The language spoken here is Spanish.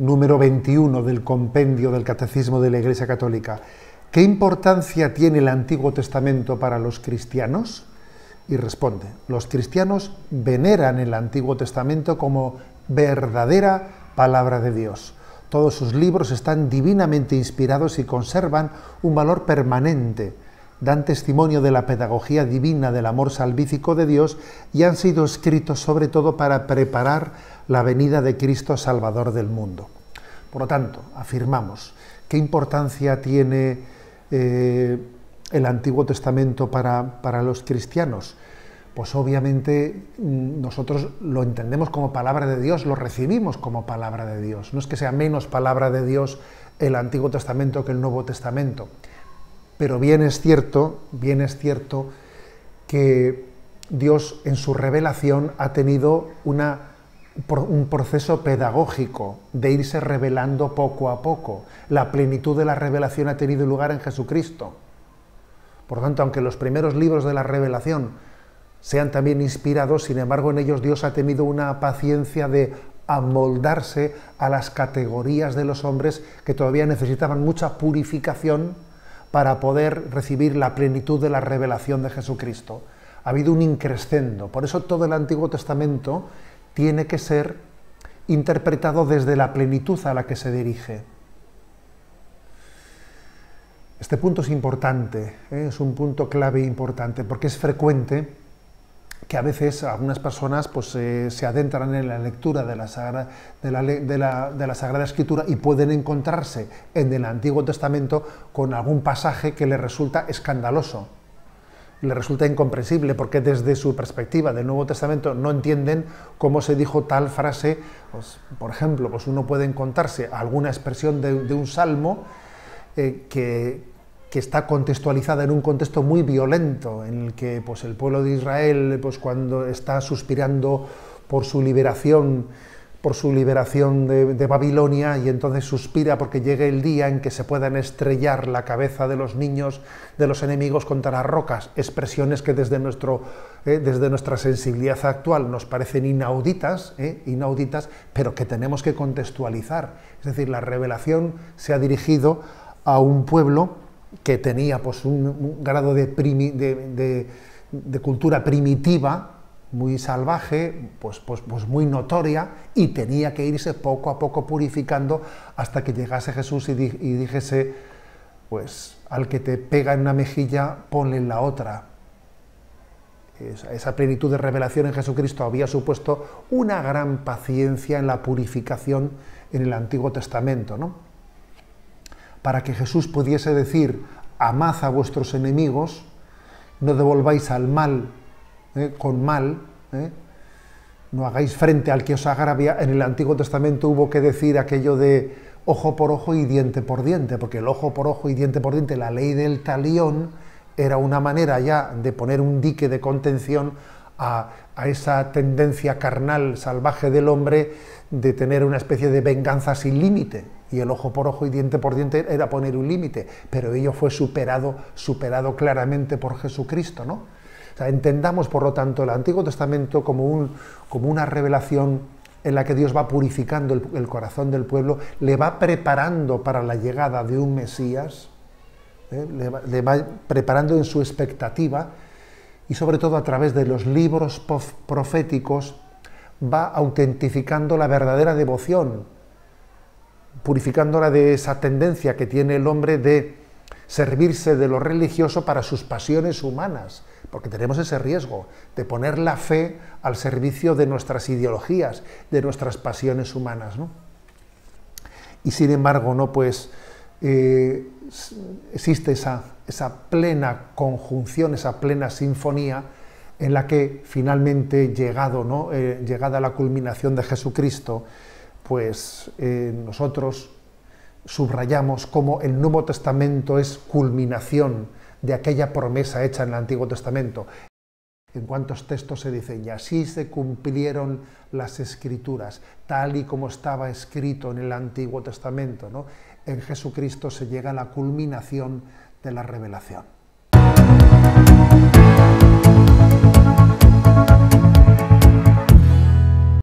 número 21 del compendio del Catecismo de la Iglesia Católica. ¿Qué importancia tiene el Antiguo Testamento para los cristianos? Y responde, los cristianos veneran el Antiguo Testamento como verdadera palabra de Dios. Todos sus libros están divinamente inspirados y conservan un valor permanente dan testimonio de la pedagogía divina del amor salvífico de Dios y han sido escritos sobre todo para preparar la venida de Cristo Salvador del mundo. Por lo tanto, afirmamos, ¿qué importancia tiene eh, el Antiguo Testamento para, para los cristianos? Pues obviamente mm, nosotros lo entendemos como palabra de Dios, lo recibimos como palabra de Dios. No es que sea menos palabra de Dios el Antiguo Testamento que el Nuevo Testamento pero bien es cierto, bien es cierto que Dios en su revelación ha tenido una, un proceso pedagógico de irse revelando poco a poco. La plenitud de la revelación ha tenido lugar en Jesucristo. Por lo tanto, aunque los primeros libros de la revelación sean también inspirados, sin embargo en ellos Dios ha tenido una paciencia de amoldarse a las categorías de los hombres que todavía necesitaban mucha purificación para poder recibir la plenitud de la revelación de Jesucristo. Ha habido un increscendo. Por eso todo el Antiguo Testamento tiene que ser interpretado desde la plenitud a la que se dirige. Este punto es importante, ¿eh? es un punto clave e importante, porque es frecuente que a veces algunas personas pues, eh, se adentran en la lectura de la, de, la, Sagrada Escritura y pueden encontrarse en el Antiguo Testamento con algún pasaje que les resulta escandaloso, les resulta incomprensible, porque desde su perspectiva del Nuevo Testamento no entienden cómo se dijo tal frase. Pues, por ejemplo, pues uno puede encontrarse alguna expresión de, un salmo eh, que, que está contextualizada en un contexto muy violento, en el que pues, el pueblo de Israel, pues, cuando está suspirando por su liberación, por su liberación de, Babilonia, y entonces suspira porque llegue el día en que se puedan estrellar la cabeza de los niños de los enemigos contra las rocas, expresiones que desde, nuestro, eh, desde nuestra sensibilidad actual nos parecen inauditas, eh, inauditas, pero que tenemos que contextualizar. Es decir, la revelación se ha dirigido a un pueblo que tenía pues, un, grado de, cultura primitiva muy salvaje, pues, pues, pues, muy notoria, y tenía que irse poco a poco purificando hasta que llegase Jesús y, dijese, pues al que te pega en una mejilla, ponle en la otra. Esa, plenitud de revelación en Jesucristo había supuesto una gran paciencia en la purificación en el Antiguo Testamento, ¿no? para que Jesús pudiese decir, amad a vuestros enemigos, no devolváis al mal eh, con mal, eh, no hagáis frente al que os agravia. En el Antiguo Testamento hubo que decir aquello de ojo por ojo y diente por diente, porque el ojo por ojo y diente por diente, la ley del talión, era una manera ya de poner un dique de contención a, esa tendencia carnal salvaje del hombre de tener una especie de venganza sin límite y el ojo por ojo y diente por diente era poner un límite, pero ello fue superado, superado claramente por Jesucristo, ¿no? sea, entendamos, por lo tanto, el Antiguo Testamento como, un, como una revelación en la que Dios va purificando el, corazón del pueblo, le va preparando para la llegada de un Mesías, ¿eh? le, va, le, va, preparando en su expectativa y sobre todo a través de los libros proféticos va autentificando la verdadera devoción purificándola de esa tendencia que tiene el hombre de servirse de lo religioso para sus pasiones humanas, porque tenemos ese riesgo de poner la fe al servicio de nuestras ideologías, de nuestras pasiones humanas. Y sin embargo, no, pues eh, existe esa, plena conjunción, esa plena sinfonía en la que finalmente llegado, ¿no? Eh, llegada la culminación de Jesucristo, pues eh, nosotros subrayamos cómo el Nuevo Testamento es culminación de aquella promesa hecha en el Antiguo Testamento. En cuántos textos se dice, y así se cumplieron las escrituras, tal y como estaba escrito en el Antiguo Testamento. En Jesucristo se llega a la culminación de la revelación.